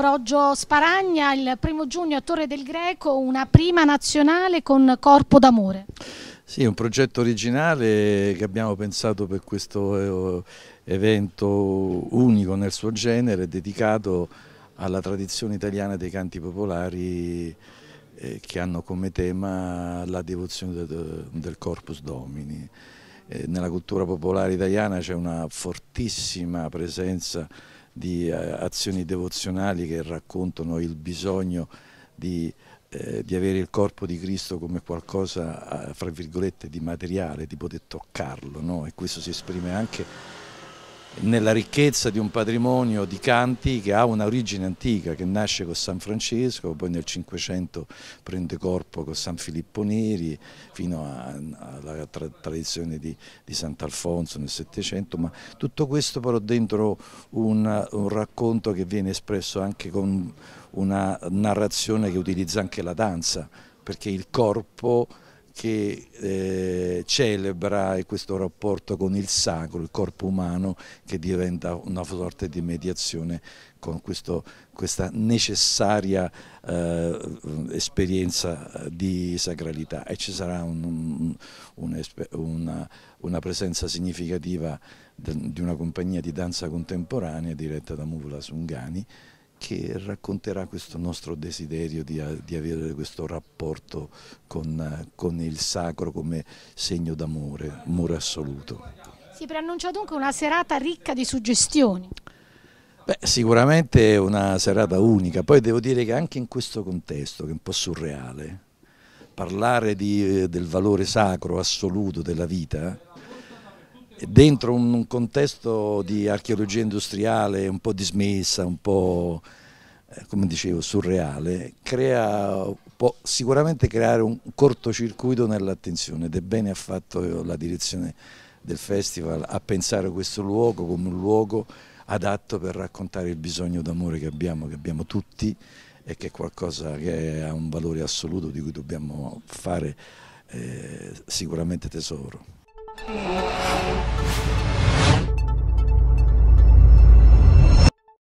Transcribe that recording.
Ambrogio Sparagna, il primo giugno a Torre del Greco, una prima nazionale con Corpo d'Amore. Sì, è un progetto originale che abbiamo pensato per questo eh, evento unico nel suo genere, dedicato alla tradizione italiana dei canti popolari eh, che hanno come tema la devozione del Corpus Domini. Eh, nella cultura popolare italiana c'è una fortissima presenza di eh, azioni devozionali che raccontano il bisogno di, eh, di avere il corpo di Cristo come qualcosa, eh, fra virgolette, di materiale, di poter toccarlo, no? e questo si esprime anche nella ricchezza di un patrimonio di canti che ha un'origine antica, che nasce con San Francesco, poi nel Cinquecento prende corpo con San Filippo Neri, fino alla tra tradizione di, di Sant'Alfonso nel Settecento, ma tutto questo però dentro un, un racconto che viene espresso anche con una narrazione che utilizza anche la danza, perché il corpo che eh, celebra questo rapporto con il sacro, il corpo umano che diventa una sorta di mediazione con questo, questa necessaria eh, esperienza di sacralità e ci sarà un, un, una, una, presenza significativa di una compagnia di danza contemporanea diretta da Muvla Sungani che racconterà questo nostro desiderio di, eh, di avere questo rapporto con, eh, con il sacro come segno d'amore, amore assoluto. Si preannuncia dunque una serata ricca di suggestioni. Beh, sicuramente è una serata unica, poi devo dire che anche in questo contesto, che è un po' surreale, parlare di, eh, del valore sacro assoluto della vita dentro un contesto di archeologia industriale un po' dismessa, un po' eh, come dicevo surreale, crea, può sicuramente creare un cortocircuito nell'attenzione ed è bene ha fatto la direzione del festival a pensare a questo luogo come un luogo adatto per raccontare il bisogno d'amore che abbiamo, che abbiamo tutti e che è qualcosa che ha un valore assoluto di cui dobbiamo fare eh, sicuramente tesoro.